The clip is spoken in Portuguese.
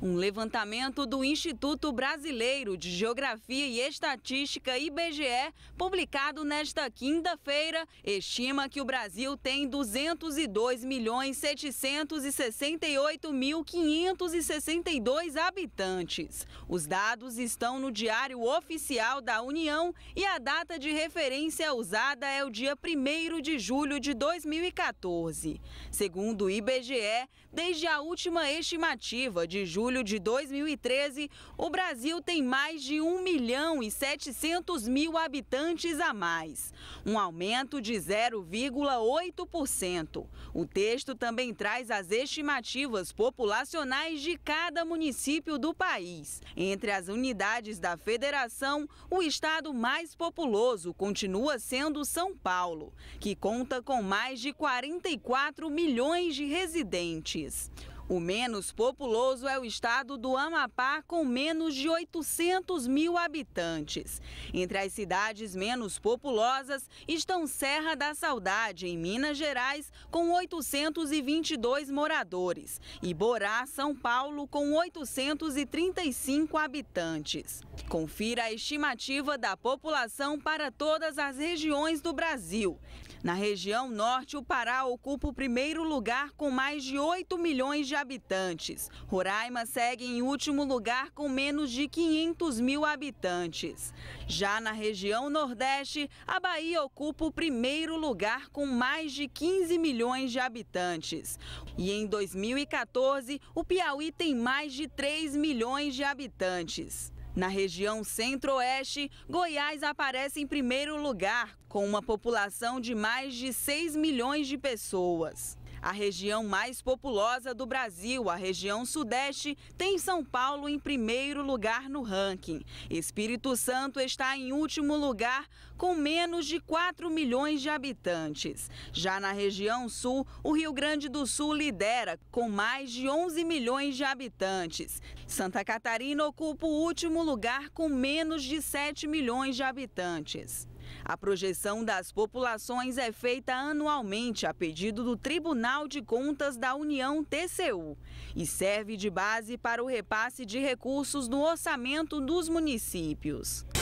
Um levantamento do Instituto Brasileiro de Geografia e Estatística, IBGE, publicado nesta quinta-feira, estima que o Brasil tem 202.768.562 habitantes. Os dados estão no Diário Oficial da União e a data de referência usada é o dia 1 de julho de 2014. Segundo o IBGE, desde a última estimativa de julho julho de 2013, o Brasil tem mais de 1 milhão e 700 mil habitantes a mais, um aumento de 0,8%. O texto também traz as estimativas populacionais de cada município do país. Entre as unidades da federação, o estado mais populoso continua sendo São Paulo, que conta com mais de 44 milhões de residentes. O menos populoso é o estado do Amapá, com menos de 800 mil habitantes. Entre as cidades menos populosas estão Serra da Saudade, em Minas Gerais, com 822 moradores, e Borá, São Paulo, com 835 habitantes. Confira a estimativa da população para todas as regiões do Brasil. Na região norte, o Pará ocupa o primeiro lugar com mais de 8 milhões de habitantes. Roraima segue em último lugar com menos de 500 mil habitantes. Já na região Nordeste, a Bahia ocupa o primeiro lugar com mais de 15 milhões de habitantes. E em 2014, o Piauí tem mais de 3 milhões de habitantes. Na região centro-oeste, Goiás aparece em primeiro lugar, com uma população de mais de 6 milhões de pessoas. A região mais populosa do Brasil, a região Sudeste, tem São Paulo em primeiro lugar no ranking. Espírito Santo está em último lugar, com menos de 4 milhões de habitantes. Já na região Sul, o Rio Grande do Sul lidera, com mais de 11 milhões de habitantes. Santa Catarina ocupa o último lugar, com menos de 7 milhões de habitantes. A projeção das populações é feita anualmente a pedido do Tribunal de Contas da União, TCU, e serve de base para o repasse de recursos no orçamento dos municípios.